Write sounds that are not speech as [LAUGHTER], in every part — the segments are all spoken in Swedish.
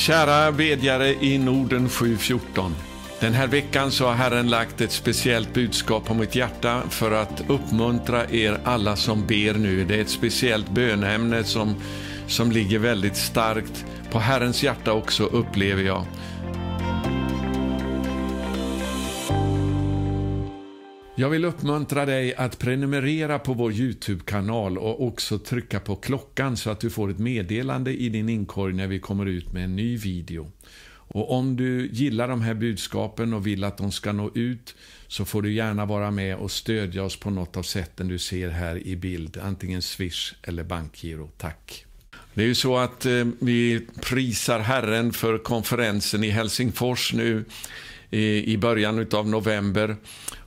Kära bedjare i Norden 714. Den här veckan så har Herren lagt ett speciellt budskap på mitt hjärta för att uppmuntra er alla som ber nu. Det är ett speciellt bönämne som, som ligger väldigt starkt på Herrens hjärta också upplever jag. Jag vill uppmuntra dig att prenumerera på vår Youtube-kanal och också trycka på klockan så att du får ett meddelande i din inkorg när vi kommer ut med en ny video. Och om du gillar de här budskapen och vill att de ska nå ut så får du gärna vara med och stödja oss på något av sätten du ser här i bild. Antingen Swish eller bankgiro. Tack! Det är ju så att eh, vi prisar Herren för konferensen i Helsingfors nu i början av november.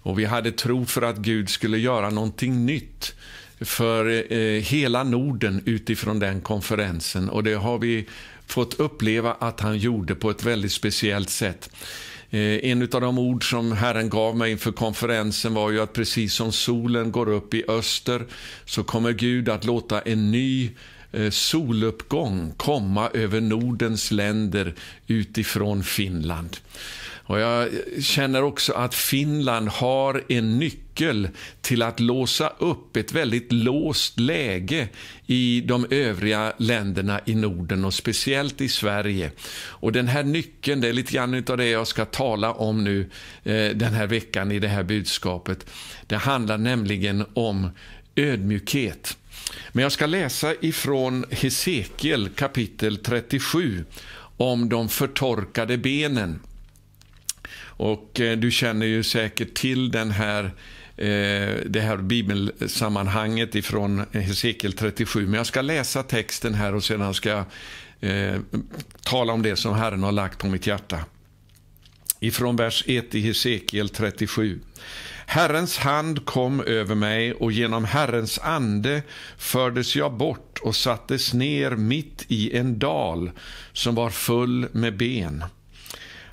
Och vi hade tro för att Gud skulle göra någonting nytt för eh, hela Norden utifrån den konferensen. Och det har vi fått uppleva att han gjorde på ett väldigt speciellt sätt. Eh, en av de ord som Herren gav mig inför konferensen var ju att precis som solen går upp i öster så kommer Gud att låta en ny eh, soluppgång komma över Nordens länder utifrån Finland. Och jag känner också att Finland har en nyckel till att låsa upp ett väldigt låst läge i de övriga länderna i Norden och speciellt i Sverige. Och den här nyckeln, det är lite grann av det jag ska tala om nu eh, den här veckan i det här budskapet. Det handlar nämligen om ödmjukhet. Men jag ska läsa ifrån Hesekiel kapitel 37 om de förtorkade benen. Och eh, du känner ju säkert till den här eh, det här bibelsammanhanget ifrån Hesekiel 37. Men jag ska läsa texten här och sedan ska jag eh, tala om det som Herren har lagt på mitt hjärta. Ifrån vers 1 i Hesekiel 37. Herrens hand kom över mig och genom Herrens ande fördes jag bort och sattes ner mitt i en dal som var full med ben.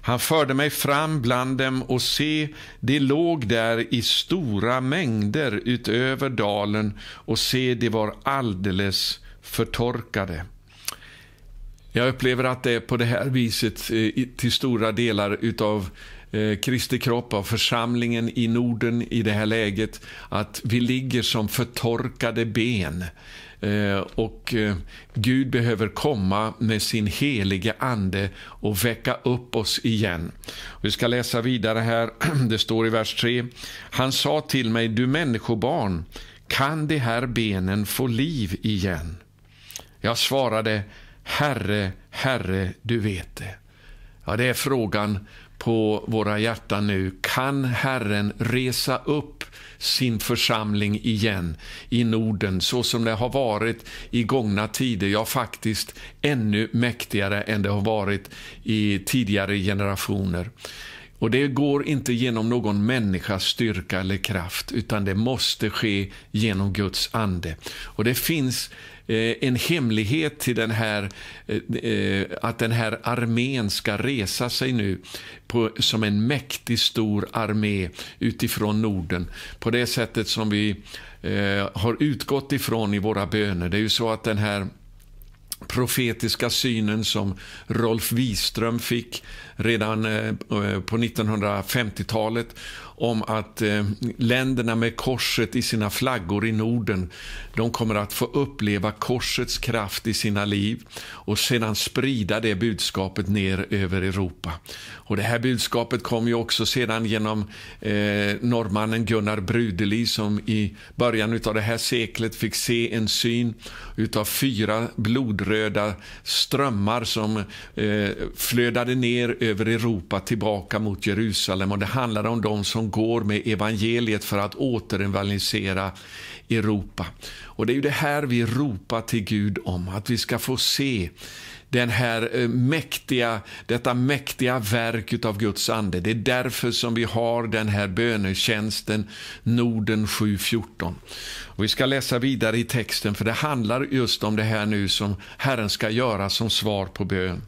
Han förde mig fram bland dem och se, de låg där i stora mängder utöver dalen och se, de var alldeles förtorkade. Jag upplever att det är på det här viset eh, till stora delar utav eh, Kristi kropp, av församlingen i Norden i det här läget, att vi ligger som förtorkade ben Eh, och eh, Gud behöver komma med sin helige Ande och väcka upp oss igen. Vi ska läsa vidare här. [CLEARS THROAT] Det står i vers 3. Han sa till mig, du människobarn, kan de här benen få liv igen? Jag svarade, Herre, Herre, du vet det. Ja, det är frågan på våra hjärtan nu. Kan Herren resa upp sin församling igen i Norden så som det har varit i gångna tider, ja faktiskt ännu mäktigare än det har varit i tidigare generationer. Och Det går inte genom någon människas styrka eller kraft, utan det måste ske genom Guds ande. Och Det finns Eh, en hemlighet till den här, eh, eh, att den här armén ska resa sig nu på, som en mäktig stor armé utifrån Norden. På det sättet som vi har utgått ifrån i våra böner. Det är ju så att den här profetiska synen som Rolf Wiström fick redan på 1950-talet om att eh, länderna med korset i sina flaggor i Norden, de kommer att få uppleva korsets kraft i sina liv och sedan sprida det budskapet ner över Europa. Och Det här budskapet kom ju också sedan genom eh, norrmannen Gunnar Brudeli som i början av det här seklet fick se en syn utav fyra blodröda strömmar som eh, flödade ner över Europa tillbaka mot Jerusalem och det handlade om de som som går med evangeliet för att återevangelisera Europa. Och Det är ju det här vi ropar till Gud om, att vi ska få se den här eh, mäktiga, detta mäktiga verk av Guds ande. Det är därför som vi har den här bönetjänsten Norden 7.14. Och vi ska läsa vidare i texten, för det handlar just om det här nu som Herren ska göra som svar på bön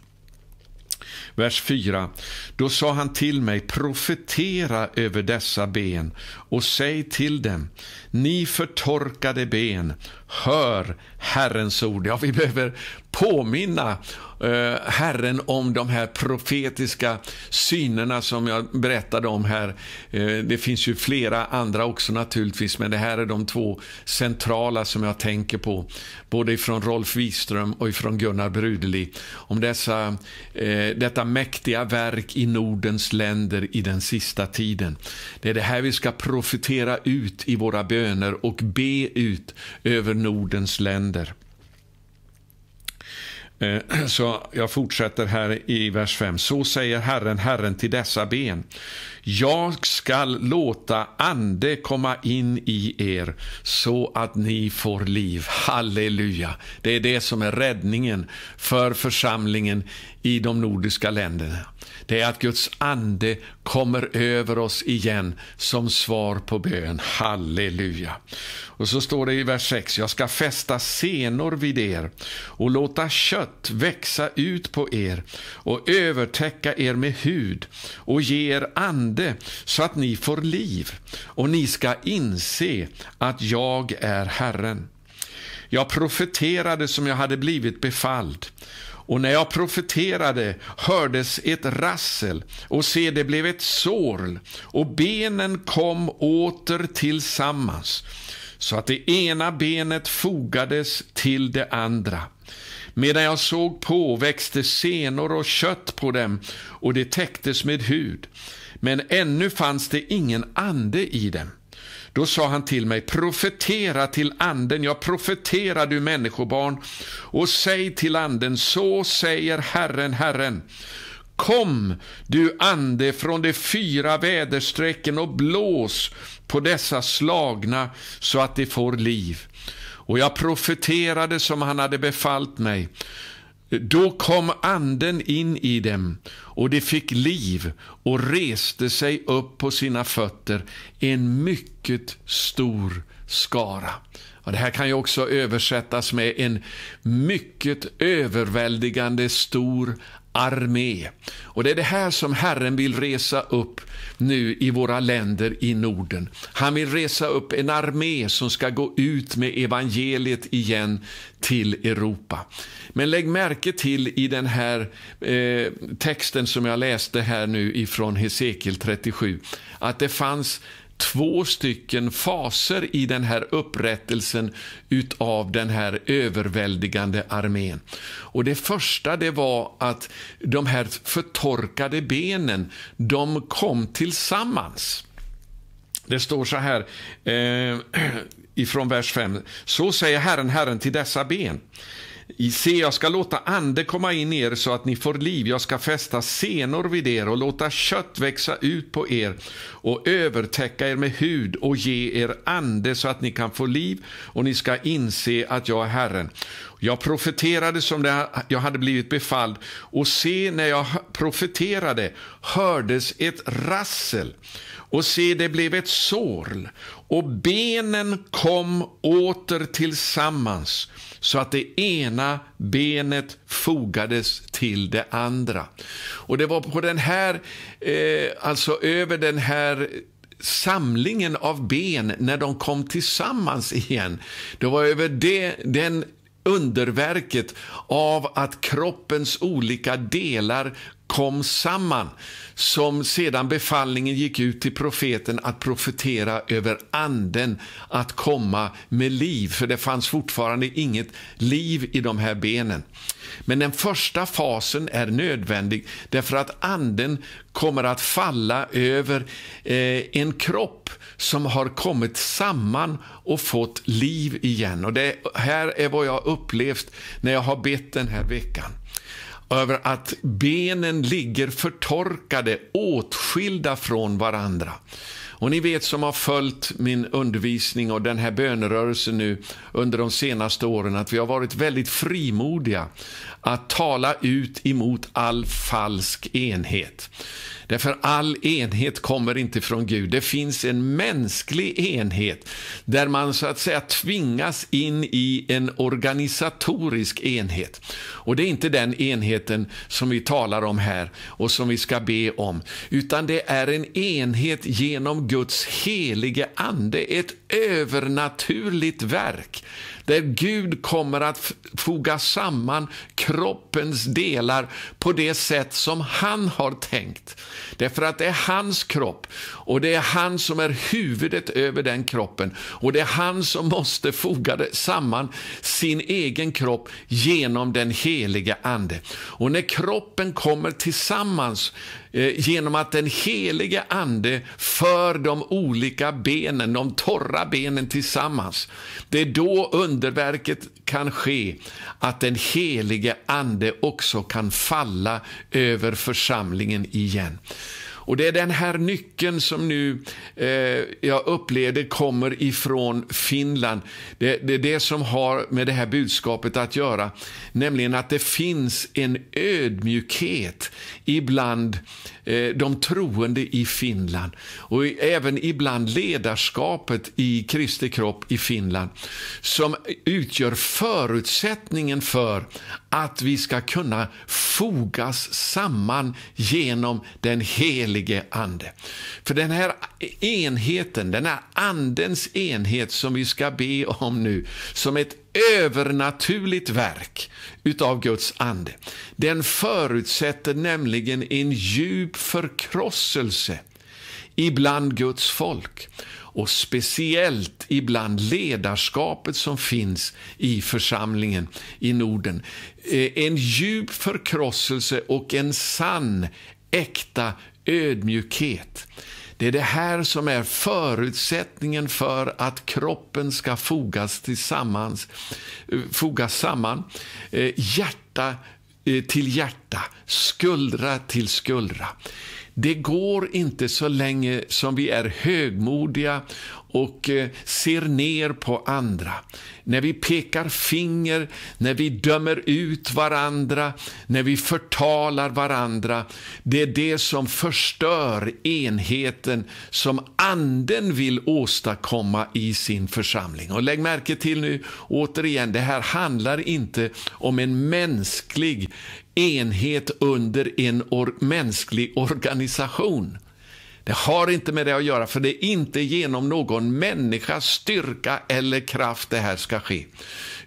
vers 4. Då sa han till mig, profetera över dessa ben och säg till dem, ni förtorkade ben, hör Herrens ord. Ja, vi behöver påminna Eh, Herren om de här profetiska synerna som jag berättade om här. Eh, det finns ju flera andra också naturligtvis, men det här är de två centrala som jag tänker på. Både ifrån Rolf Wiström och ifrån Gunnar Brudeli. Om dessa, eh, detta mäktiga verk i Nordens länder i den sista tiden. Det är det här vi ska profetera ut i våra böner och be ut över Nordens länder. Eh, [CLEARS THROAT] så jag fortsätter här i vers 5. Så säger Herren, Herren till dessa ben. Jag skall låta ande komma in i er så att ni får liv. Halleluja! Det är det som är räddningen för församlingen i de nordiska länderna. Det är att Guds ande kommer över oss igen som svar på bön. Halleluja! Och så står det i vers 6. Jag ska fästa senor vid er och låta kött växa ut på er och övertäcka er med hud och ge er ande ände så att ni får liv och ni ska inse att jag är Herren. Jag profeterade som jag hade blivit befalld och när jag profeterade hördes ett rassel och se, det blev ett sorl och benen kom åter tillsammans så att det ena benet fogades till det andra. Medan jag såg på växte senor och kött på dem och det täcktes med hud men ännu fanns det ingen ande i dem. Då sa han till mig, profetera till anden, jag profeterar du människobarn, och säg till anden, så säger Herren, Herren. Kom, du ande från de fyra väderstrecken och blås på dessa slagna så att de får liv. Och jag profeterade som han hade befallt mig. Då kom anden in i dem och det fick liv och reste sig upp på sina fötter, en mycket stor skara. Och det här kan ju också översättas med en mycket överväldigande stor armé. Och Det är det här som Herren vill resa upp nu i våra länder i Norden. Han vill resa upp en armé som ska gå ut med evangeliet igen till Europa. Men lägg märke till i den här eh, texten som jag läste här nu ifrån Hesekiel 37 att det fanns två stycken faser i den här upprättelsen av den här överväldigande armén. Och det första det var att de här förtorkade benen, de kom tillsammans. Det står så här eh, [CLEARS THROAT] ifrån vers 5. Så säger Herren, Herren till dessa ben. Se, jag ska låta ande komma in i er så att ni får liv. Jag ska fästa senor vid er och låta kött växa ut på er och övertäcka er med hud och ge er ande så att ni kan få liv och ni ska inse att jag är Herren. Jag profeterade som jag hade blivit befalld och se, när jag profeterade hördes ett rassel och se, det blev ett sorl och benen kom åter tillsammans så att det ena benet fogades till det andra. Och det var på den här, eh, alltså över den här samlingen av ben när de kom tillsammans igen. Det var över det, den underverket av att kroppens olika delar kom samman, som sedan befallningen gick ut till profeten att profetera över anden, att komma med liv, för det fanns fortfarande inget liv i de här benen. Men den första fasen är nödvändig därför att anden kommer att falla över eh, en kropp som har kommit samman och fått liv igen. Och Det här är vad jag upplevt när jag har bett den här veckan över att benen ligger förtorkade, åtskilda från varandra. Och ni vet som har följt min undervisning och den här bönerörelsen nu under de senaste åren att vi har varit väldigt frimodiga att tala ut emot all falsk enhet. Därför all enhet kommer inte från Gud. Det finns en mänsklig enhet där man så att säga tvingas in i en organisatorisk enhet. Och det är inte den enheten som vi talar om här och som vi ska be om, utan det är en enhet genom Guds helige Ande, ett övernaturligt verk där Gud kommer att foga samman kroppens delar på det sätt som han har tänkt. Därför att det är hans kropp och det är han som är huvudet över den kroppen och det är han som måste foga samman sin egen kropp genom den heliga Ande. Och när kroppen kommer tillsammans Eh, genom att den helige ande för de olika benen, de torra benen tillsammans. Det är då underverket kan ske, att den helige ande också kan falla över församlingen igen. Och det är den här nyckeln som nu eh, jag upplevde kommer ifrån Finland. Det, det är det som har med det här budskapet att göra, nämligen att det finns en ödmjukhet ibland eh, de troende i Finland och även ibland ledarskapet i Kristi kropp i Finland som utgör förutsättningen för att vi ska kunna fogas samman genom den heliga helige Ande. För den här enheten, den här Andens enhet som vi ska be om nu, som ett övernaturligt verk utav Guds ande. Den förutsätter nämligen en djup förkrosselse ibland Guds folk och speciellt ibland ledarskapet som finns i församlingen i Norden. Eh, en djup förkrosselse och en sann, äkta ödmjukhet. Det är det här som är förutsättningen för att kroppen ska fogas, tillsammans, fogas samman. Eh, hjärta eh, till hjärta, skuldra till skuldra. Det går inte så länge som vi är högmodiga och eh, ser ner på andra. När vi pekar finger, när vi dömer ut varandra, när vi förtalar varandra. Det är det som förstör enheten som anden vill åstadkomma i sin församling. Och lägg märke till nu, återigen, det här handlar inte om en mänsklig enhet under en or mänsklig organisation. Det har inte med det att göra, för det är inte genom någon människas styrka eller kraft det här ska ske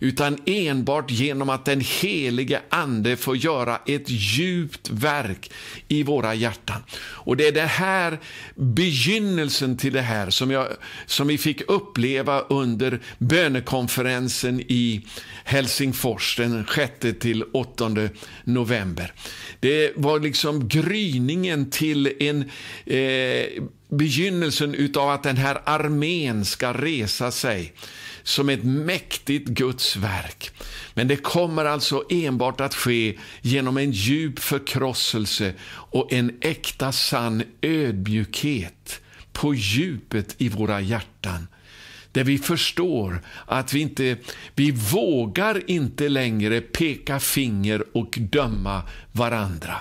utan enbart genom att den helige Ande får göra ett djupt verk i våra hjärtan. Och Det är det här begynnelsen till det här som, jag, som vi fick uppleva under bönekonferensen i Helsingfors den 6-8 november. Det var liksom gryningen till en eh, begynnelsen av att den här armén ska resa sig som ett mäktigt Guds verk. Men det kommer alltså enbart att ske genom en djup förkrosselse och en äkta sann ödmjukhet på djupet i våra hjärtan där vi förstår att vi inte vi vågar inte längre peka finger och döma varandra.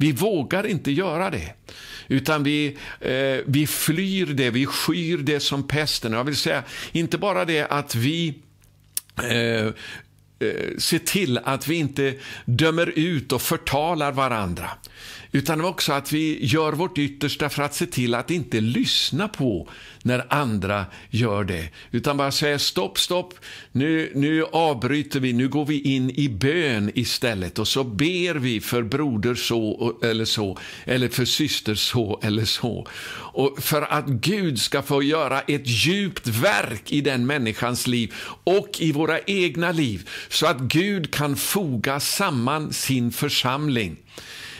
Vi vågar inte göra det, utan vi, eh, vi flyr det, vi skyr det som pesten. Jag vill säga, inte bara det att vi eh, eh se till att vi inte dömer ut och förtalar varandra. Utan också att vi gör vårt yttersta för att se till att inte lyssna på när andra gör det. Utan bara säga stopp, stopp, nu, nu avbryter vi, nu går vi in i bön istället och så ber vi för broder så eller så, eller för syster så eller så. Och för att Gud ska få göra ett djupt verk i den människans liv och i våra egna liv, så att Gud kan foga samman sin församling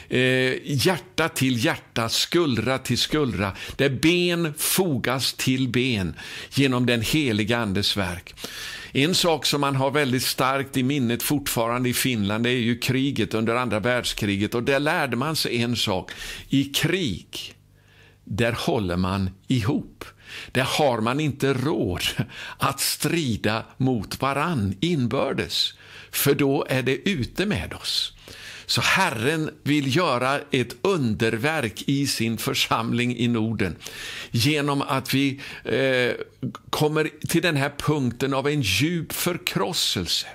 eh, hjärta till hjärta, skuldra till skuldra, där ben fogas till ben genom den heliga Andes verk. En sak som man har väldigt starkt i minnet fortfarande i Finland det är ju kriget under andra världskriget och där lärde man sig en sak. I krig, där håller man ihop. Där har man inte råd att strida mot varann inbördes, för då är det ute med oss. Så Herren vill göra ett underverk i sin församling i Norden genom att vi eh, kommer till den här punkten av en djup förkrosselse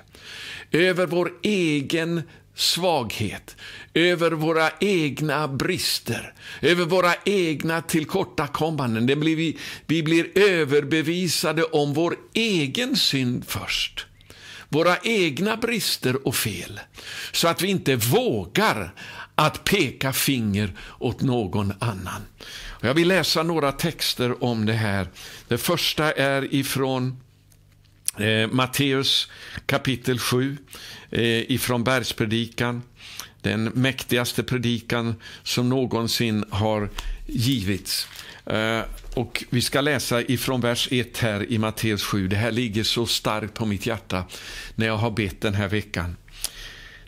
över vår egen svaghet, över våra egna brister, över våra egna tillkortakommanden. blir vi, vi blir överbevisade om vår egen synd först våra egna brister och fel så att vi inte vågar att peka finger åt någon annan. jag vill läsa några texter om det här. Det första är ifrån eh, Matteus kapitel 7, eh, ifrån Bergspredikan. Den mäktigaste predikan som någonsin har givits. Eh, och vi ska läsa ifrån vers 1 här i Matteus 7. Det här ligger så starkt på mitt hjärta när jag har bett den här veckan.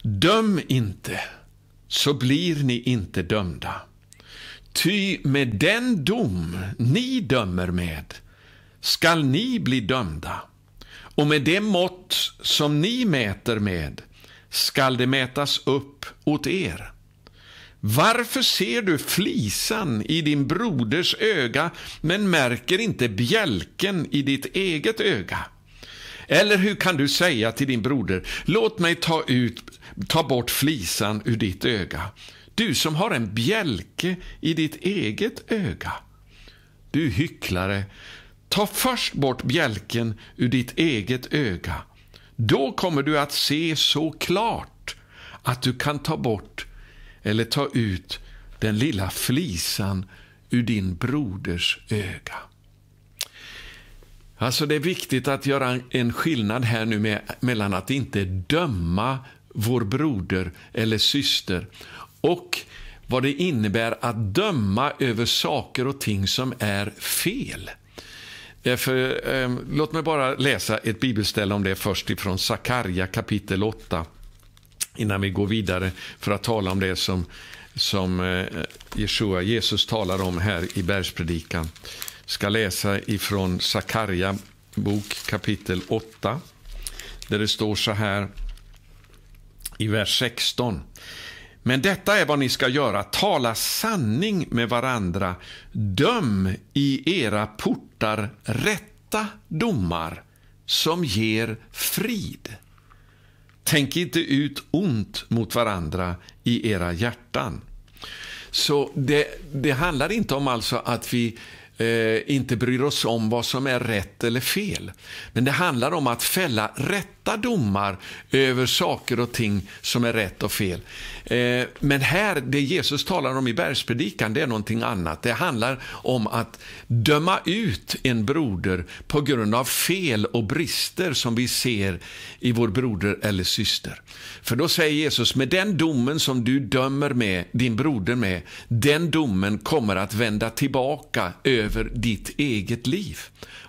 Döm inte, så blir ni inte dömda. Ty med den dom ni dömer med skall ni bli dömda. Och med det mått som ni mäter med skall det mätas upp åt er. Varför ser du flisan i din broders öga men märker inte bjälken i ditt eget öga? Eller hur kan du säga till din broder, låt mig ta, ut, ta bort flisan ur ditt öga? Du som har en bjälke i ditt eget öga. Du hycklare, ta först bort bjälken ur ditt eget öga. Då kommer du att se så klart att du kan ta bort eller ta ut den lilla flisan ur din broders öga. Alltså Det är viktigt att göra en skillnad här nu med, mellan att inte döma vår broder eller syster och vad det innebär att döma över saker och ting som är fel. Därför, eh, låt mig bara läsa ett bibelställe om det först ifrån Sakarja kapitel 8 innan vi går vidare för att tala om det som, som eh, Jeshua, Jesus talar om här i bergspredikan. ska läsa ifrån Sakarja bok kapitel 8 där det står så här i vers 16. Men detta är vad ni ska göra, tala sanning med varandra, döm i era portar rätta domar som ger frid. Tänk inte ut ont mot varandra i era hjärtan. Så det, det handlar inte om alltså att vi eh, inte bryr oss om vad som är rätt eller fel. Men det handlar om att fälla rätt fatta domar över saker och ting som är rätt och fel. Eh, men här, det Jesus talar om i bergspredikan, det är någonting annat. Det handlar om att döma ut en broder på grund av fel och brister som vi ser i vår broder eller syster. För då säger Jesus, med den domen som du dömer med din broder med, den domen kommer att vända tillbaka över ditt eget liv.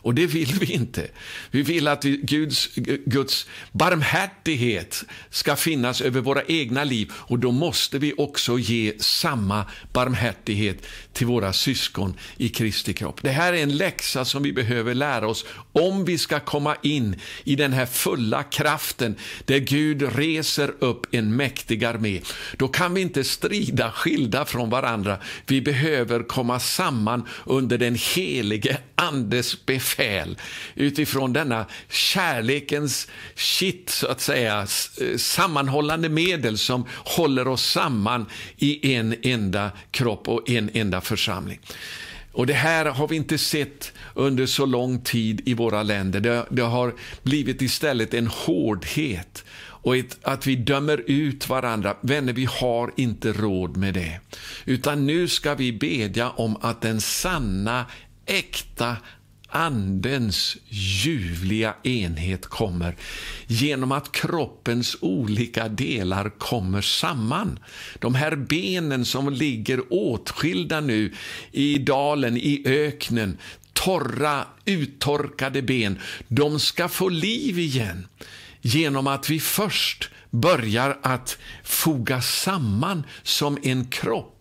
Och det vill vi inte. Vi vill att Guds, Guds barmhärtighet ska finnas över våra egna liv och då måste vi också ge samma barmhärtighet till våra syskon i Kristi kropp. Det här är en läxa som vi behöver lära oss om vi ska komma in i den här fulla kraften där Gud reser upp en mäktig armé. Då kan vi inte strida skilda från varandra. Vi behöver komma samman under den helige Andes befäl själ utifrån denna kärlekens kitt, så att säga, eh, sammanhållande medel som håller oss samman i en enda kropp och en enda församling. Och Det här har vi inte sett under så lång tid i våra länder. Det, det har blivit istället en hårdhet och ett, att vi dömer ut varandra. Vänner, vi har inte råd med det. Utan nu ska vi bedja om att den sanna, äkta Andens ljuvliga enhet kommer genom att kroppens olika delar kommer samman. De här benen som ligger åtskilda nu i dalen, i öknen, torra, uttorkade ben, de ska få liv igen genom att vi först börjar att foga samman som en kropp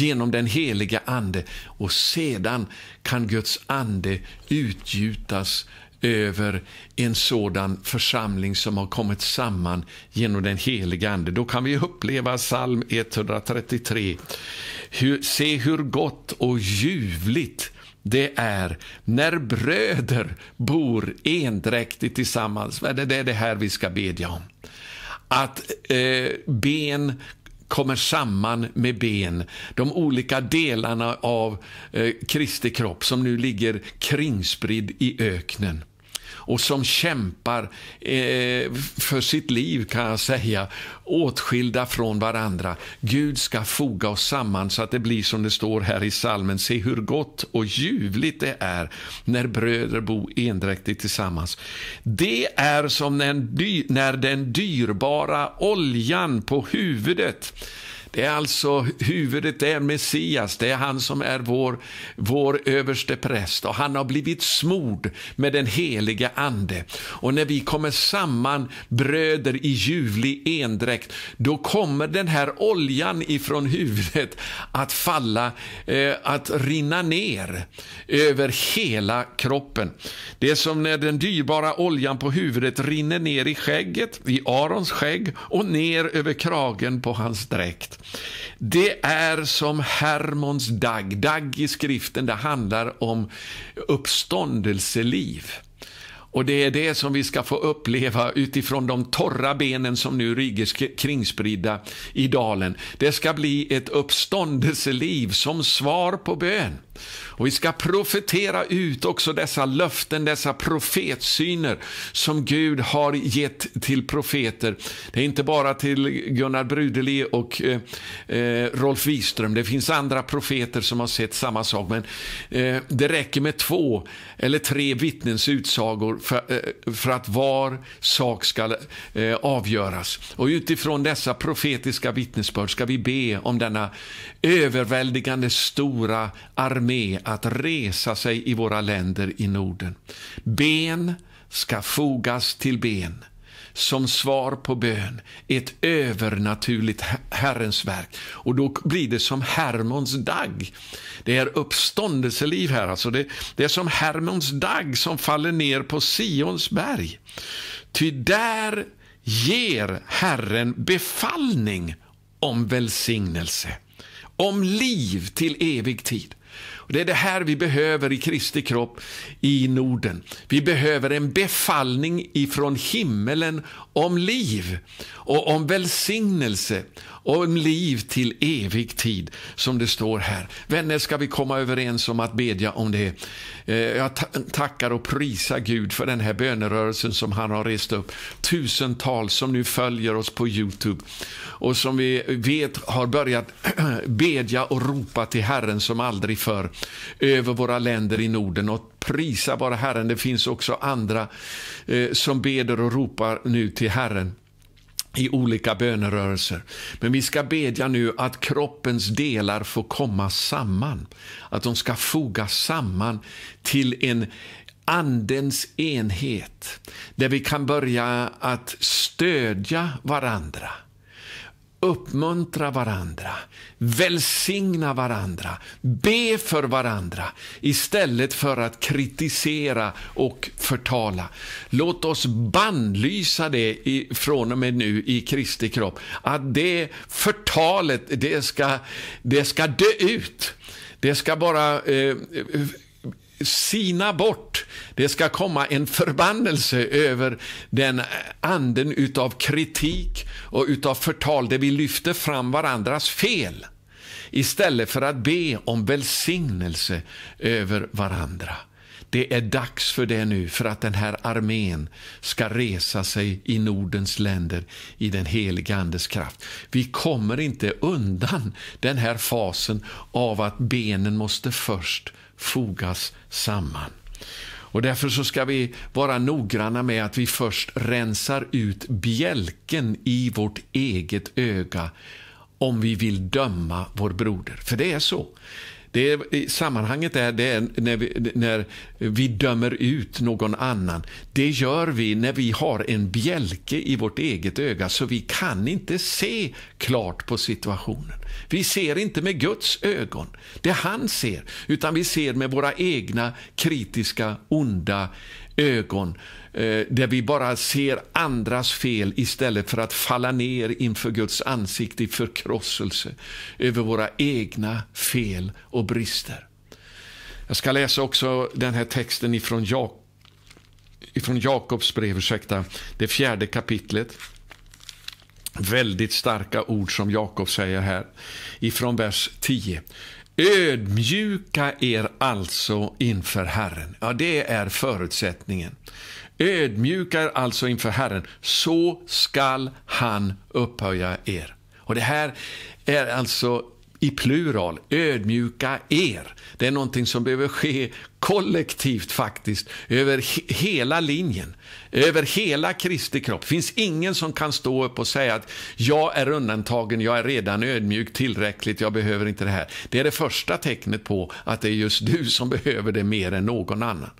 genom den heliga Ande och sedan kan Guds ande utgjutas över en sådan församling som har kommit samman genom den heliga Ande. Då kan vi uppleva psalm 133. Hur, se hur gott och ljuvligt det är när bröder bor endräktigt tillsammans. Det är det här vi ska bedja om. Att eh, ben kommer samman med ben. De olika delarna av eh, Kristi kropp som nu ligger kringspridd i öknen och som kämpar eh, för sitt liv, kan jag säga, åtskilda från varandra. Gud ska foga oss samman så att det blir som det står här i salmen. Se hur gott och ljuvligt det är när bröder bo endräktigt tillsammans. Det är som när den dyrbara oljan på huvudet det är alltså huvudet, det är Messias, det är han som är vår, vår överste präst och han har blivit smord med den heliga ande. Och när vi kommer samman, bröder, i ljuvlig endräkt, då kommer den här oljan ifrån huvudet att falla, eh, att rinna ner över hela kroppen. Det är som när den dyrbara oljan på huvudet rinner ner i skägget, i Arons skägg och ner över kragen på hans dräkt. Det är som Hermons dag. Dag i skriften, det handlar om uppståndelseliv. Och det är det som vi ska få uppleva utifrån de torra benen som nu ligger kringspridda i dalen. Det ska bli ett uppståndelseliv som svar på bön. Och vi ska profetera ut också dessa löften, dessa profetsyner som Gud har gett till profeter. Det är inte bara till Gunnar Brudeli och eh, eh Rolf Wiström. Det finns andra profeter som har sett samma sak. Men eh, det räcker med två eller tre vittnens utsagor för, eh, för att var sak ska eh, avgöras. Och utifrån dessa profetiska vittnesbörd ska vi be om denna överväldigande stora armé att resa sig i våra länder i Norden. Ben ska fogas till ben som svar på bön. Ett övernaturligt Herrens verk. Och då blir det som Hermons dag. Det är uppståndelseliv här. Alltså det, det är som Hermons dag som faller ner på Sions berg. Ty där ger Herren befallning om välsignelse, om liv till evig tid. Och det är det här vi behöver i Kristi kropp i Norden. Vi behöver en befallning ifrån himmelen om liv och om välsignelse och liv till evig tid, som det står här. Vänner, ska vi komma överens om att bedja om det? Eh, jag tackar och prisar Gud för den här bönerörelsen som han har rest upp. Tusentals som nu följer oss på Youtube och som vi vet har börjat [CLEARS THROAT] bedja och ropa till Herren som aldrig förr över våra länder i Norden och prisa bara Herren. Det finns också andra eh, som beder och ropar nu till Herren i olika bönerörelser. Men vi ska bedja nu att kroppens delar får komma samman. Att de ska fogas samman till en andens enhet där vi kan börja att stödja varandra uppmuntra varandra, välsigna varandra, be för varandra istället för att kritisera och förtala. Låt oss bannlysa det från och med nu i Kristi kropp. Att det förtalet, det ska, det ska dö ut. Det ska bara eh, sina bort. Det ska komma en förbannelse över den anden utav kritik och utav förtal där vi lyfter fram varandras fel istället för att be om välsignelse över varandra. Det är dags för det nu, för att den här armén ska resa sig i Nordens länder i den helige Andes kraft. Vi kommer inte undan den här fasen av att benen måste först fogas samman. Och därför så ska vi vara noggranna med att vi först rensar ut bjälken i vårt eget öga om vi vill döma vår broder. För det är så. Det är, sammanhanget är det när vi, när vi dömer ut någon annan. Det gör vi när vi har en bjälke i vårt eget öga så vi kan inte se klart på situationen. Vi ser inte med Guds ögon, det han ser, utan vi ser med våra egna kritiska, onda ögon eh, där vi bara ser andras fel istället för att falla ner inför Guds ansikte i förkrosselse över våra egna fel och brister. Jag ska läsa också den här texten ifrån, Jak ifrån Jakobs brev, ursäkta, det fjärde kapitlet. Väldigt starka ord som Jakob säger här, ifrån vers 10. Ödmjuka er alltså inför Herren. Ja, det är förutsättningen. Ödmjuka er alltså inför Herren, så skall han upphöja er. Och Det här är alltså i plural, ödmjuka er. Det är någonting som behöver ske kollektivt faktiskt, över he hela linjen, över hela Kristi kropp. Det finns ingen som kan stå upp och säga att jag är undantagen, jag är redan ödmjuk tillräckligt, jag behöver inte det här. Det är det första tecknet på att det är just du som behöver det mer än någon annan.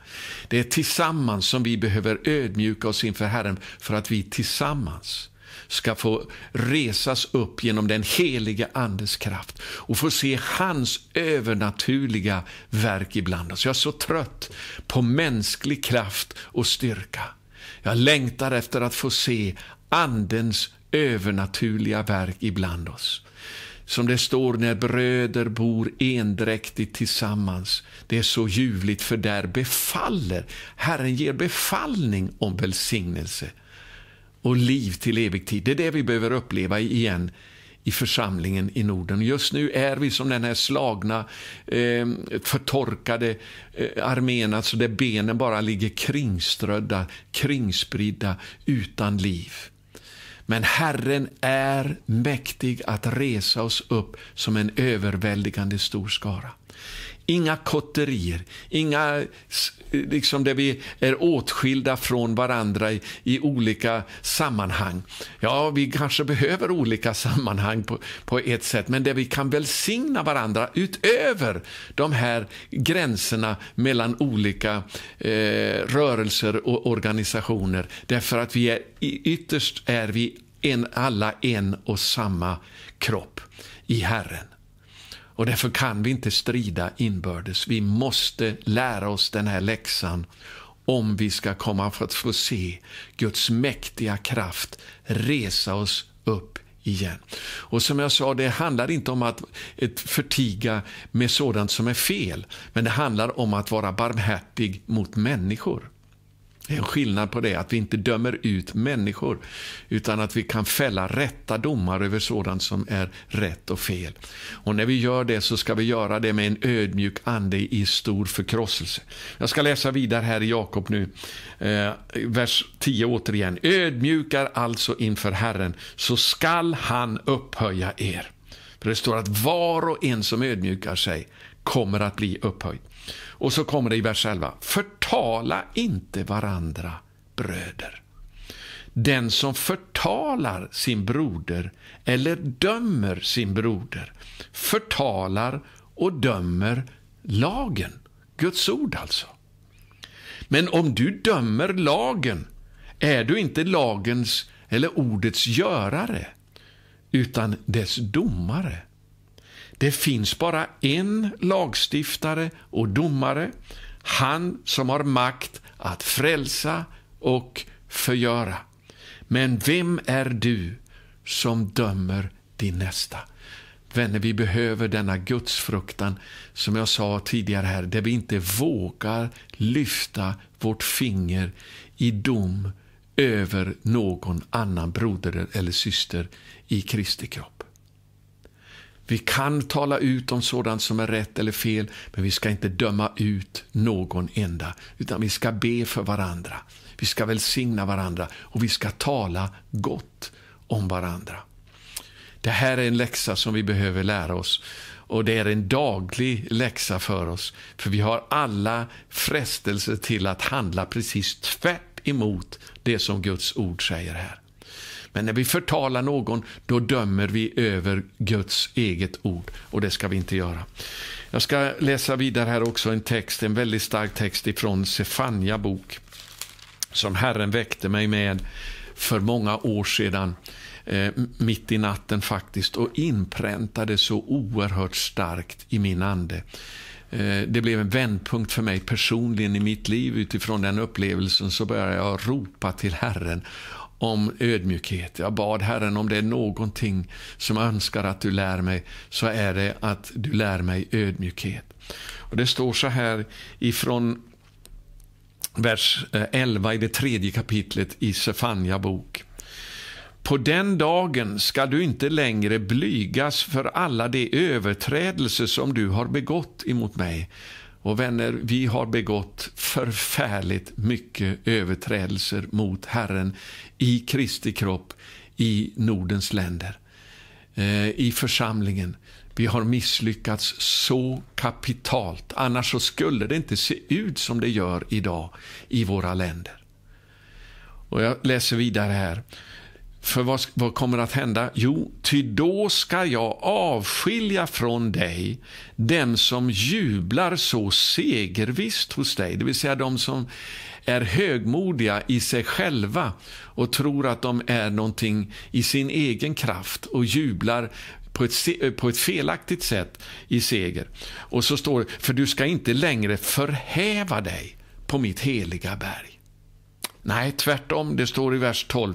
Det är tillsammans som vi behöver ödmjuka oss inför Herren för att vi tillsammans ska få resas upp genom den helige Andes kraft och få se hans övernaturliga verk ibland oss. Jag är så trött på mänsklig kraft och styrka. Jag längtar efter att få se Andens övernaturliga verk ibland oss. Som det står när bröder bor endräktigt tillsammans. Det är så ljuvligt för där befaller, Herren ger befallning om välsignelse och liv till evig tid. Det är det vi behöver uppleva igen i församlingen i Norden. Just nu är vi som den här slagna, ehm, förtorkade eh, armén, alltså där benen bara ligger kringströdda, kringspridda, utan liv. Men Herren är mäktig att resa oss upp som en överväldigande stor skara. Inga kotterier, inga liksom där vi är åtskilda från varandra i, i olika sammanhang. Ja, vi kanske behöver olika sammanhang på, på ett sätt, men där vi kan välsigna varandra utöver de här gränserna mellan olika eh, rörelser och organisationer. Därför att vi är, ytterst är vi en, alla en och samma kropp i Herren. Och därför kan vi inte strida inbördes. Vi måste lära oss den här läxan om vi ska komma för att få se Guds mäktiga kraft resa oss upp igen. Och som jag sa, det handlar inte om att förtiga med sådant som är fel, men det handlar om att vara barmhärtig mot människor. Det är en skillnad på det, att vi inte dömer ut människor, utan att vi kan fälla rätta domar över sådant som är rätt och fel. Och när vi gör det så ska vi göra det med en ödmjuk ande i stor förkrosselse. Jag ska läsa vidare här i Jakob nu, eh, vers 10 återigen. Ödmjukar alltså inför Herren, så skall han upphöja er. För det står att var och en som ödmjukar sig kommer att bli upphöjd. Och så kommer det i vers 11. Förtala inte varandra, bröder. Den som förtalar sin broder eller dömer sin broder förtalar och dömer lagen, Guds ord alltså. Men om du dömer lagen är du inte lagens eller ordets görare utan dess domare. Det finns bara en lagstiftare och domare, han som har makt att frälsa och förgöra. Men vem är du som dömer din nästa? Vänner, vi behöver denna gudsfruktan, som jag sa tidigare här, där vi inte vågar lyfta vårt finger i dom över någon annan broder eller syster i Kristi kropp. Vi kan tala ut om sådant som är rätt eller fel, men vi ska inte döma ut någon enda, utan vi ska be för varandra. Vi ska välsigna varandra och vi ska tala gott om varandra. Det här är en läxa som vi behöver lära oss och det är en daglig läxa för oss, för vi har alla frestelser till att handla precis tvärt emot det som Guds ord säger här. Men när vi förtalar någon, då dömer vi över Guds eget ord. Och det ska vi inte göra. Jag ska läsa vidare här också en text, en väldigt stark text ifrån Sefania bok. Som Herren väckte mig med för många år sedan. Eh, mitt i natten faktiskt. Och inpräntade så oerhört starkt i min ande. Eh, det blev en vändpunkt för mig personligen i mitt liv. Utifrån den upplevelsen så började jag ropa till Herren om ödmjukhet. Jag bad Herren om det är någonting som jag önskar att du lär mig, så är det att du lär mig ödmjukhet. Och Det står så här ifrån vers 11 eh, i det tredje kapitlet i Sefania bok. På den dagen ska du inte längre blygas för alla de överträdelser som du har begått emot mig. Och vänner, vi har begått förfärligt mycket överträdelser mot Herren i Kristi kropp i Nordens länder, eh, i församlingen. Vi har misslyckats så kapitalt. Annars så skulle det inte se ut som det gör idag i våra länder. Och Jag läser vidare här. För vad, vad kommer att hända? Jo, ty då ska jag avskilja från dig den som jublar så segervisst hos dig, det vill säga de som är högmodiga i sig själva och tror att de är någonting i sin egen kraft och jublar på ett, eh, på ett felaktigt sätt i seger. Och så står det, för du ska inte längre förhäva dig på mitt heliga berg. Nej, tvärtom, det står i vers 12.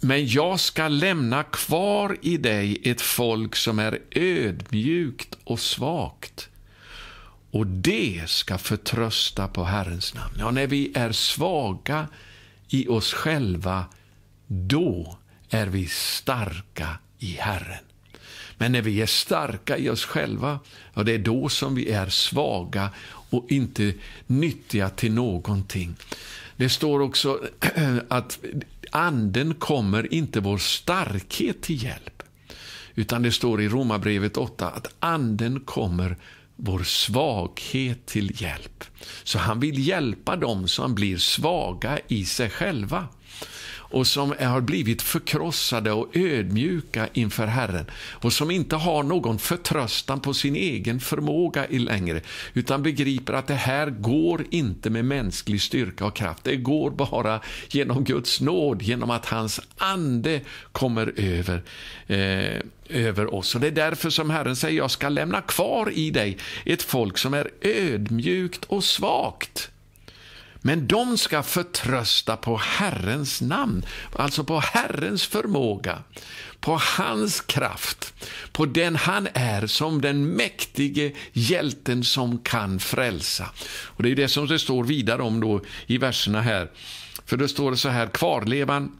Men jag ska lämna kvar i dig ett folk som är ödmjukt och svagt. Och det ska förtrösta på Herrens namn. Ja, när vi är svaga i oss själva, då är vi starka i Herren. Men när vi är starka i oss själva, ja, det är då som vi är svaga och inte nyttiga till någonting. Det står också [CLEARS THROAT] att anden kommer inte vår starkhet till hjälp. Utan det står i Romarbrevet 8 att anden kommer vår svaghet till hjälp. Så han vill hjälpa dem som blir svaga i sig själva och som har blivit förkrossade och ödmjuka inför Herren och som inte har någon förtröstan på sin egen förmåga längre utan begriper att det här går inte med mänsklig styrka och kraft. Det går bara genom Guds nåd, genom att hans ande kommer över, eh, över oss. Och Det är därför som Herren säger jag ska lämna kvar i dig ett folk som är ödmjukt och svagt. Men de ska förtrösta på Herrens namn, alltså på Herrens förmåga, på hans kraft, på den han är som den mäktige hjälten som kan frälsa. Och Det är det som det står vidare om då i verserna här. För det står så här, kvarlevan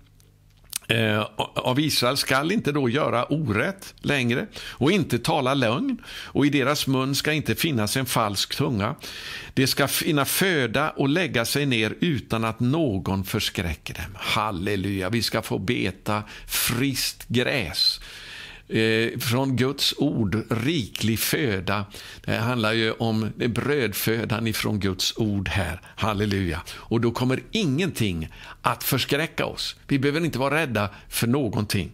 eh, av Israel skall inte då göra orätt längre och inte tala lögn och i deras mun ska inte finnas en falsk tunga. De ska finna föda och lägga sig ner utan att någon förskräcker dem. Halleluja, vi ska få beta friskt gräs Eh, från Guds ord, riklig föda. Det handlar ju om brödfödan ifrån Guds ord här. Halleluja. Och då kommer ingenting att förskräcka oss. Vi behöver inte vara rädda för någonting.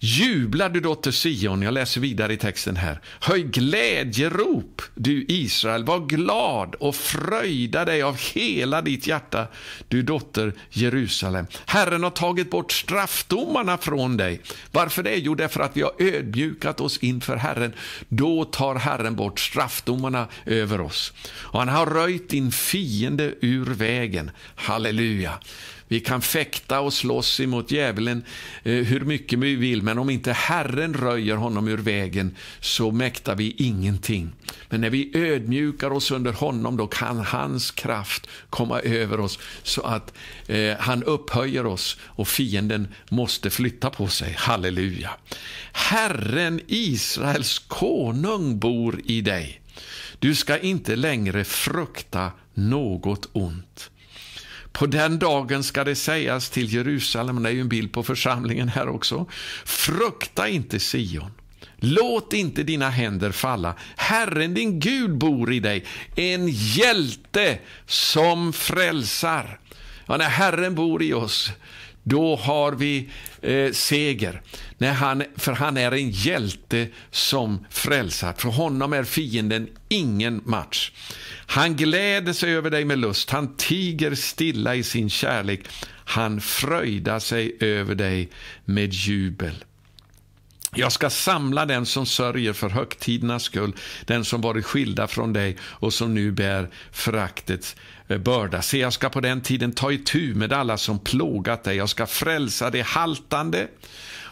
Jubla du dotter Sion, jag läser vidare i texten här. Höj glädjerop du Israel, var glad och fröjda dig av hela ditt hjärta du dotter Jerusalem. Herren har tagit bort straffdomarna från dig. Varför det? Jo, därför att vi har ödmjukat oss inför Herren. Då tar Herren bort straffdomarna över oss. Och han har röjt din fiende ur vägen. Halleluja. Vi kan fäkta och slåss emot djävulen eh, hur mycket vi vill, men om inte Herren röjer honom ur vägen så mäktar vi ingenting. Men när vi ödmjukar oss under honom, då kan hans kraft komma över oss så att eh, han upphöjer oss och fienden måste flytta på sig. Halleluja. Herren, Israels konung, bor i dig. Du ska inte längre frukta något ont. På den dagen ska det sägas till Jerusalem, det är ju en bild på församlingen här också. Frukta inte Sion. Låt inte dina händer falla. Herren din Gud bor i dig, en hjälte som frälsar. Ja, när Herren bor i oss, då har vi eh, seger. När han, för han är en hjälte som frälsar. För honom är fienden ingen match. Han gläder sig över dig med lust, han tiger stilla i sin kärlek, han fröjdar sig över dig med jubel. Jag ska samla den som sörjer för högtidernas skull, den som varit skilda från dig och som nu bär föraktets eh, börda. Se, jag ska på den tiden ta itu med alla som plågat dig. Jag ska frälsa de haltande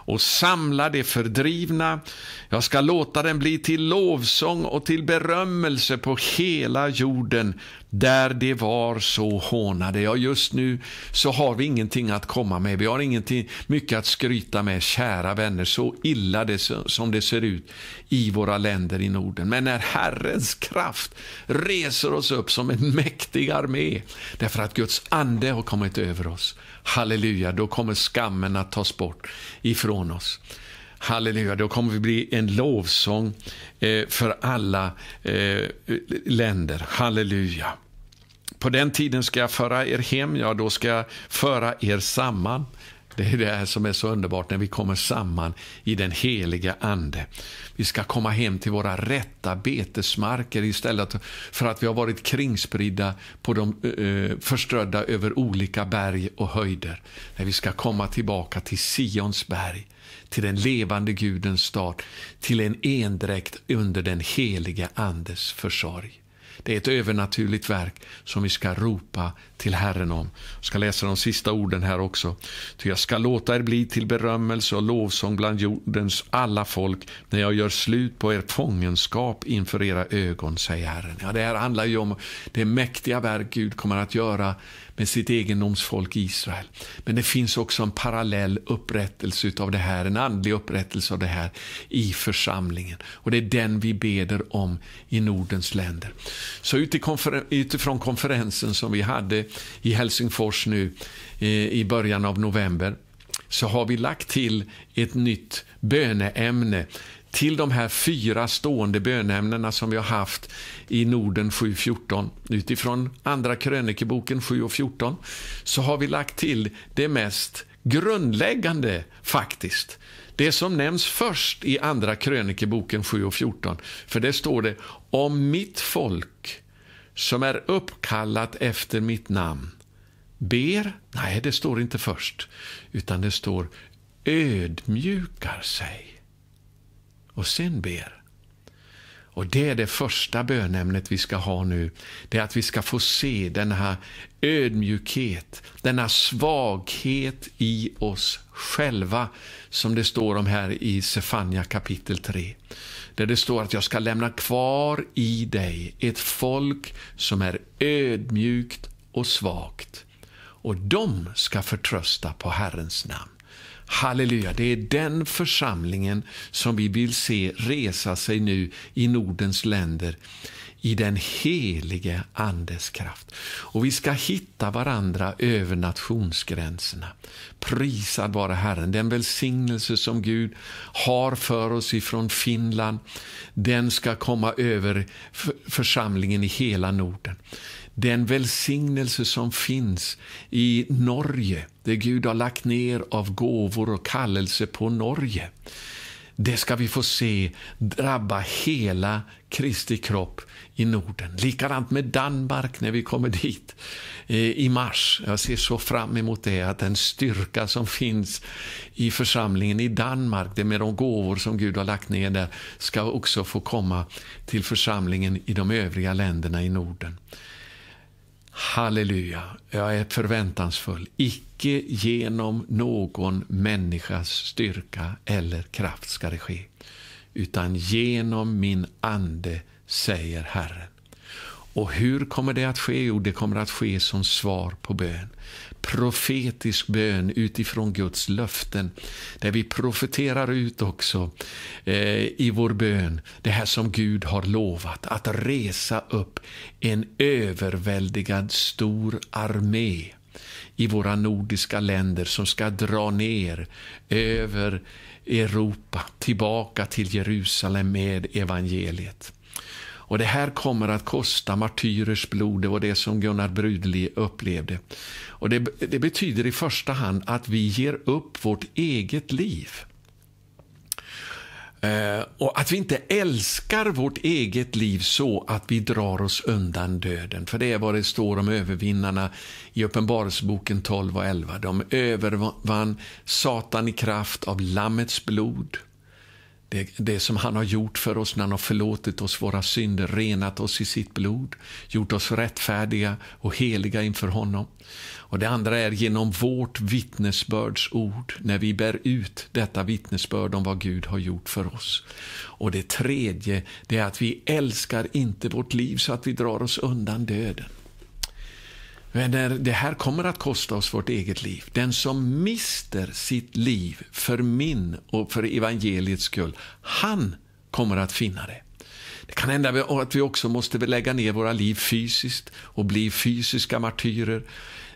och samla det fördrivna. Jag ska låta den bli till lovsång och till berömmelse på hela jorden. Där det var så hånade jag. Just nu så har vi ingenting att komma med. Vi har ingenting mycket att skryta med, kära vänner, så illa det, som det ser ut i våra länder i Norden. Men när Herrens kraft reser oss upp som en mäktig armé, därför att Guds ande har kommit över oss, halleluja, då kommer skammen att tas bort ifrån oss. Halleluja, då kommer vi bli en lovsång eh, för alla eh, länder. Halleluja. På den tiden ska jag föra er hem, ja, då ska jag föra er samman. Det är det här som är så underbart när vi kommer samman i den heliga Ande. Vi ska komma hem till våra rätta betesmarker istället för att vi har varit kringspridda på de förströdda över olika berg och höjder. När vi ska komma tillbaka till Sions berg, till den levande Gudens stad, till en endräkt under den heliga Andes försorg. Det är ett övernaturligt verk som vi ska ropa till Herren om. Jag ska läsa de sista orden här också. Ty jag ska låta er bli till berömmelse och lovsång bland jordens alla folk när jag gör slut på er fångenskap inför era ögon, säger Herren. Ja, det här handlar ju om det mäktiga verk Gud kommer att göra med sitt egendomsfolk Israel. Men det finns också en parallell upprättelse av det här, en andlig upprättelse av det här i församlingen. Och det är den vi beder om i Nordens länder. Så utifrån konferensen som vi hade i Helsingfors nu eh, i början av november så har vi lagt till ett nytt böneämne till de här fyra stående bönämnena som vi har haft i Norden 7.14. Utifrån Andra krönikeboken 7.14 så har vi lagt till det mest grundläggande faktiskt. Det som nämns först i Andra krönikeboken 7.14. För det står det om mitt folk som är uppkallat efter mitt namn ber. Nej, det står inte först, utan det står ödmjukar sig och sen ber. Och Det är det första bönämnet vi ska ha nu. Det är att vi ska få se denna ödmjukhet, denna svaghet i oss själva som det står om här i Sefania kapitel 3. Där det står att jag ska lämna kvar i dig ett folk som är ödmjukt och svagt och de ska förtrösta på Herrens namn. Halleluja, det är den församlingen som vi vill se resa sig nu i Nordens länder i den helige Andes kraft. Och vi ska hitta varandra över nationsgränserna. Prisad vare Herren, den välsignelse som Gud har för oss ifrån Finland, den ska komma över församlingen i hela Norden den välsignelse som finns i Norge, det Gud har lagt ner av gåvor och kallelse på Norge. Det ska vi få se drabba hela Kristi kropp i Norden. Likadant med Danmark när vi kommer dit eh, i mars. Jag ser så fram emot det, att den styrka som finns i församlingen i Danmark, det med de gåvor som Gud har lagt ner där, ska också få komma till församlingen i de övriga länderna i Norden. Halleluja, jag är förväntansfull. Icke genom någon människas styrka eller kraft ska det ske, utan genom min ande, säger Herren. Och hur kommer det att ske? Jo, det kommer att ske som svar på bön profetisk bön utifrån Guds löften, där vi profeterar ut också eh, i vår bön det här som Gud har lovat, att resa upp en överväldigad stor armé i våra nordiska länder som ska dra ner över Europa, tillbaka till Jerusalem med evangeliet. Och det här kommer att kosta martyrers blod, det var det som Gunnar Brudli upplevde. Och det, det betyder i första hand att vi ger upp vårt eget liv. Eh, och att vi inte älskar vårt eget liv så att vi drar oss undan döden. För det är vad det står om övervinnarna i Uppenbarelseboken 12 och 11. De övervann Satan i kraft av Lammets blod det, det, som han har gjort för oss när han har förlåtit oss våra synder, renat oss i sitt blod, gjort oss rättfärdiga och heliga inför honom. Och Det andra är genom vårt vittnesbördsord, när vi bär ut detta vittnesbörd om vad Gud har gjort för oss. Och Det tredje det är att vi älskar inte vårt liv så att vi drar oss undan döden. Vänner, det här kommer att kosta oss vårt eget liv. Den som mister sitt liv för min och för evangeliets skull, han kommer att finna det. Det kan hända att vi också måste lägga ner våra liv fysiskt och bli fysiska martyrer.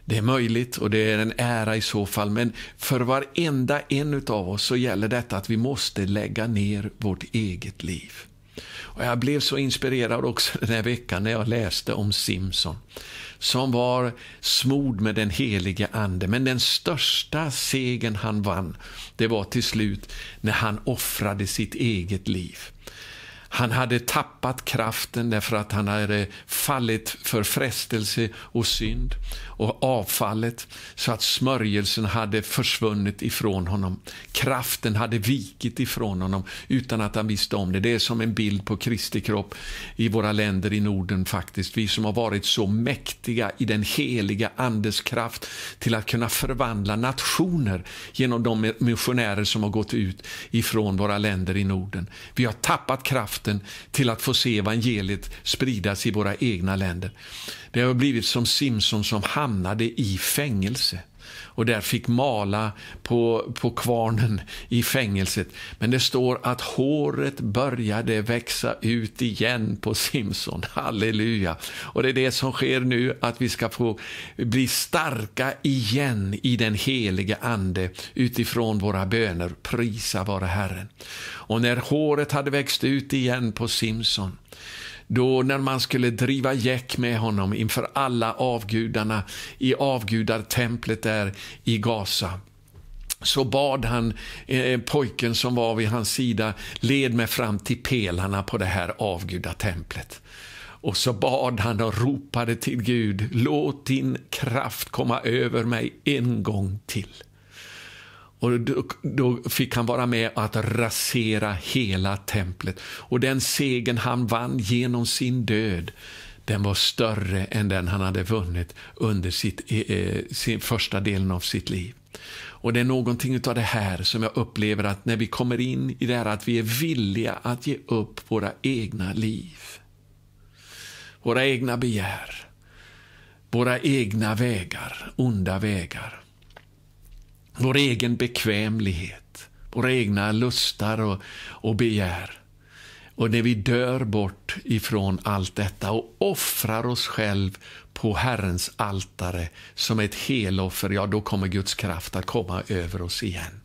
Det är möjligt och det är en ära i så fall, men för varenda en av oss så gäller detta att vi måste lägga ner vårt eget liv. Och jag blev så inspirerad också den här veckan när jag läste om Simson som var smord med den helige Ande. Men den största segern han vann, det var till slut när han offrade sitt eget liv. Han hade tappat kraften därför att han hade fallit för frestelse och synd och avfallet så att smörjelsen hade försvunnit ifrån honom. Kraften hade vikit ifrån honom utan att han visste om det. Det är som en bild på Kristi kropp i våra länder i Norden faktiskt. Vi som har varit så mäktiga i den heliga andes kraft till att kunna förvandla nationer genom de missionärer som har gått ut ifrån våra länder i Norden. Vi har tappat kraften kraften till att få se evangeliet spridas i våra egna länder. Det har blivit som Simson som hamnade i fängelse och där fick mala på, på kvarnen i fängelset. Men det står att håret började växa ut igen på Simson. Halleluja! Och det är det som sker nu, att vi ska få bli starka igen i den helige Ande utifrån våra böner. Prisa vare Herren. Och när håret hade växt ut igen på Simson då när man skulle driva gäck med honom inför alla avgudarna i avgudartemplet där i Gaza så bad han eh, pojken som var vid hans sida, led mig fram till pelarna på det här avgudatemplet. Och så bad han och ropade till Gud, låt din kraft komma över mig en gång till. Och då, då, fick han vara med att rasera hela templet. Och den segern han vann genom sin död, den var större än den han hade vunnit under sitt, eh, eh sin första delen av sitt liv. Och Det är någonting av det här som jag upplever att när vi kommer in i det här att vi är villiga att ge upp våra egna liv, våra egna begär, våra egna vägar, onda vägar vår egen bekvämlighet, våra egna lustar och, och begär. Och när vi dör bort ifrån allt detta och offrar oss själv på Herrens altare som ett heloffer, ja, då kommer Guds kraft att komma över oss igen.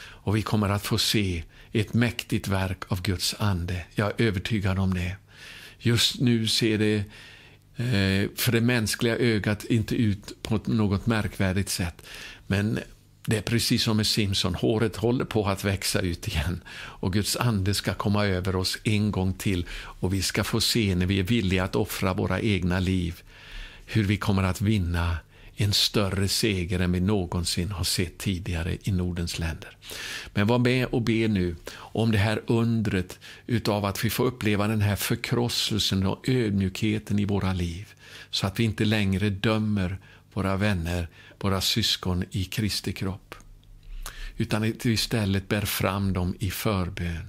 Och vi kommer att få se ett mäktigt verk av Guds ande. Jag är övertygad om det. Just nu ser det eh, för det mänskliga ögat inte ut på något märkvärdigt sätt. Men det är precis som med Simson, håret håller på att växa ut igen. Och Guds ande ska komma över oss en gång till och vi ska få se när vi är villiga att offra våra egna liv hur vi kommer att vinna en större seger än vi någonsin har sett tidigare i Nordens länder. Men var med och be nu om det här undret utav att vi får uppleva den här förkrosselsen och ödmjukheten i våra liv så att vi inte längre dömer våra vänner våra syskon i Kristi kropp. Utan att vi istället bär fram dem i förbön.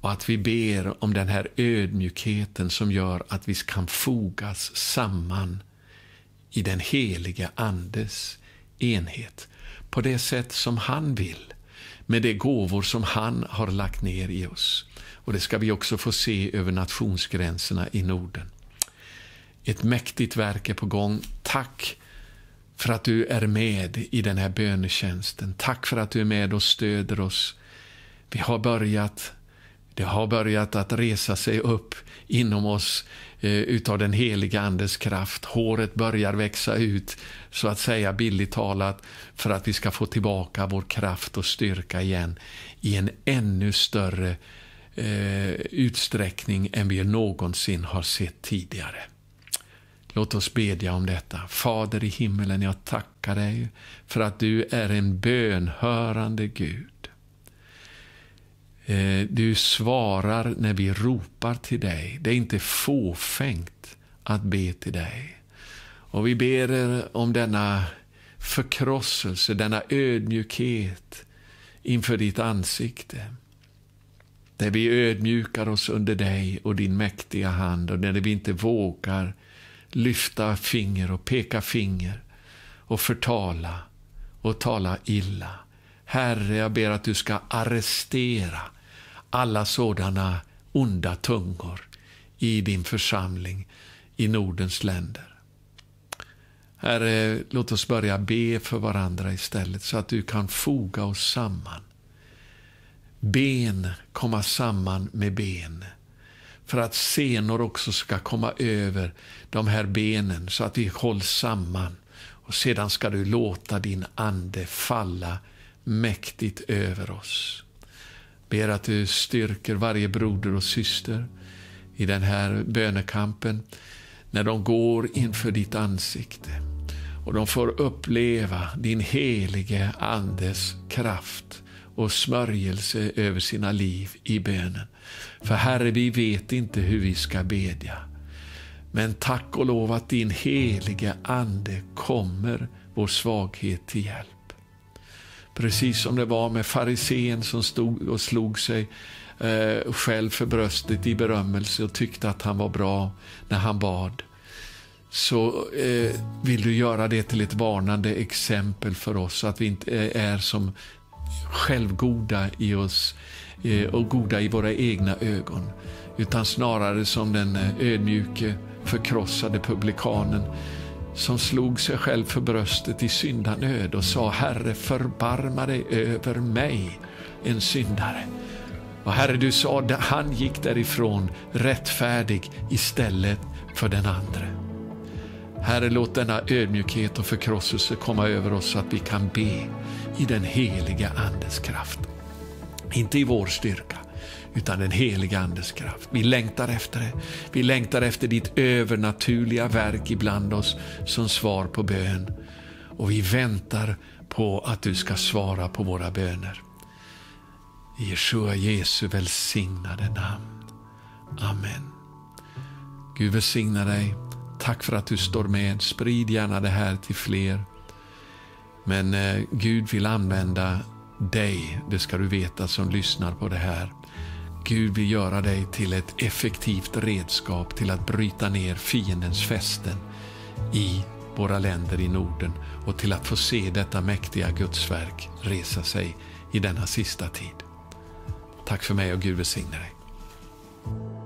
Och att vi ber om den här ödmjukheten som gör att vi kan fogas samman i den heliga Andes enhet. På det sätt som han vill. Med de gåvor som han har lagt ner i oss. Och det ska vi också få se över nationsgränserna i Norden. Ett mäktigt verk är på gång. Tack för att du är med i den här bönetjänsten. Tack för att du är med och stöder oss. Vi har börjat, det har börjat att resa sig upp inom oss eh, utav den heliga Andes kraft. Håret börjar växa ut, så att säga billigt talat, för att vi ska få tillbaka vår kraft och styrka igen i en ännu större eh, utsträckning än vi någonsin har sett tidigare. Låt oss bedja om detta. Fader i himmelen, jag tackar dig för att du är en bönhörande Gud. Eh, du svarar när vi ropar till dig. Det är inte fåfängt att be till dig. Och vi ber om denna förkrosselse, denna ödmjukhet inför ditt ansikte. Där vi ödmjukar oss under dig och din mäktiga hand och när vi inte vågar lyfta finger och peka finger och förtala och tala illa. Herre, jag ber att du ska arrestera alla sådana onda tungor i din församling i Nordens länder. Herre, låt oss börja be för varandra istället så att du kan foga oss samman. Ben komma samman med ben för att senor också ska komma över de här benen så att vi hålls samman. Och sedan ska du låta din ande falla mäktigt över oss. Ber att du styrker varje broder och syster i den här bönekampen när de går inför ditt ansikte och de får uppleva din helige Andes kraft och smörjelse över sina liv i bönen. För Herre, vi vet inte hur vi ska bedja. Men tack och lov att din helige Ande kommer vår svaghet till hjälp. Precis som det var med farisén som stod och slog sig eh, själv för bröstet i berömmelse och tyckte att han var bra när han bad så eh, vill du göra det till ett varnande exempel för oss, så att vi inte eh, är som självgoda i oss Eh, och goda i våra egna ögon utan snarare som den eh, ödmjuke, förkrossade publikanen som slog sig själv för bröstet i syndanöd och sa Herre, förbarma dig över mig, en syndare. Och Herre, du sa att han gick därifrån rättfärdig istället för den andre. Herre, låt denna ödmjukhet och förkrosselse komma över oss så att vi kan be i den heliga Andes kraft. Inte i vår styrka, utan den heliga Andes kraft. Vi längtar efter det. Vi längtar efter ditt övernaturliga verk ibland oss som svar på bön. Och vi väntar på att du ska svara på våra böner. I Jeshua Jesu välsignade namn. Amen. Gud välsigna dig. Tack för att du står med. Sprid gärna det här till fler. Men eh, Gud vill använda dig, det ska du veta som lyssnar på det här. Gud vill göra dig till ett effektivt redskap till att bryta ner fiendens fästen i våra länder i Norden och till att få se detta mäktiga Gudsverk resa sig i denna sista tid. Tack för mig och Gud välsigne dig.